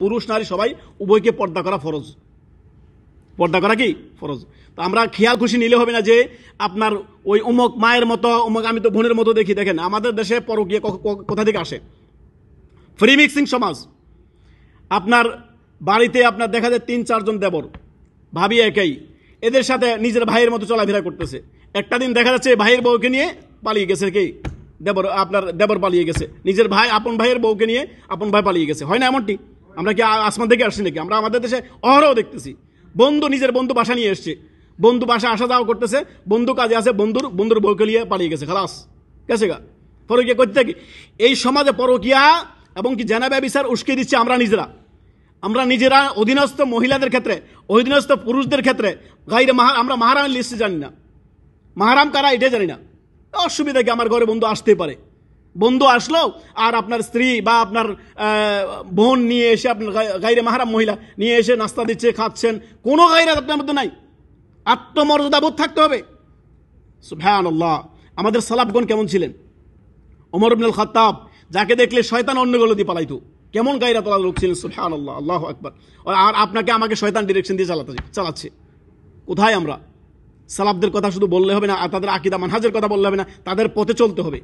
পুরুষ নারী সবাই উভয়কে পর্দা করা ফরজ পর্দা করা কি ফরজ তো আমরা খেয়াল খুশি নিলে হবে না যে আপনার ওই উমক মায়ের মতো উমক আমি তো বোনের মতো দেখি দেখেন আমাদের দেশে পরকীয় কোথা থেকে আসে ফ্রি মিক্সিং সমাজ আপনার বাড়িতে আপনার দেখা যায় তিন চারজন দেবর ভাবি একাই এদের সাথে নিজের ভাইয়ের মতো চলাফেরা করতেছে একটা দিন দেখা যাচ্ছে ভাইয়ের বউকে নিয়ে পালিয়ে গেছে কি দেবর আপনার দেবর পালিয়ে গেছে নিজের ভাই আপন ভাইয়ের বউকে নিয়ে আপন ভাই পালিয়ে গেছে হয় না এমনটি আমরা কি আসমান থেকে আসছি নাকি আমরা আমাদের দেশে অহরহ দেখতেছি বন্ধু নিজের বন্ধু বাসা নিয়ে এসছে বন্ধু বাসা আসা যাওয়া করতেছে বন্ধু কাজে আছে বন্ধুর বন্ধুর বউকে নিয়ে পালিয়ে গেছে খালাস গেছে গা পরকিয়া করতে থাকি এই সমাজে পরকিয়া এবং কি জেনা ব্যবিচার উস্কে দিচ্ছে আমরা নিজেরা আমরা নিজেরা অধীনস্থ মহিলাদের ক্ষেত্রে অধীনস্থ পুরুষদের ক্ষেত্রে গাইরে মাহার আমরা মাহারামের লিস্টে জানি না মাহারাম কারা এটাই জানি না অসুবিধা কি আমার ঘরে বন্ধু আসতে পারে বন্ধু আসলো আর আপনার স্ত্রী বা আপনার বোন নিয়ে এসে আপনার গাইরে মাহারাম মহিলা নিয়ে এসে নাস্তা দিচ্ছে খাচ্ছেন কোনো গাইরাত আপনার মধ্যে নাই আত্মমর্যাদা বোধ থাকতে হবে ভ্যান আমাদের সালাফগণ কেমন ছিলেন ওমর আব্দুল খতাব যাকে দেখলে শয়তান অন্য গল দিয়ে পালাইতো কেমন গাইরা তোলা লোক ছিলেন সুলহান আল্লাহ আল্লাহ আকবর আর আপনাকে আমাকে শয়তান ডিরেকশন দিয়ে চালাতে চালাচ্ছে কোথায় আমরা সালাবদের কথা শুধু বললে হবে না আর তাদের আকিদা মানহাজের কথা বললে হবে না তাদের পথে চলতে হবে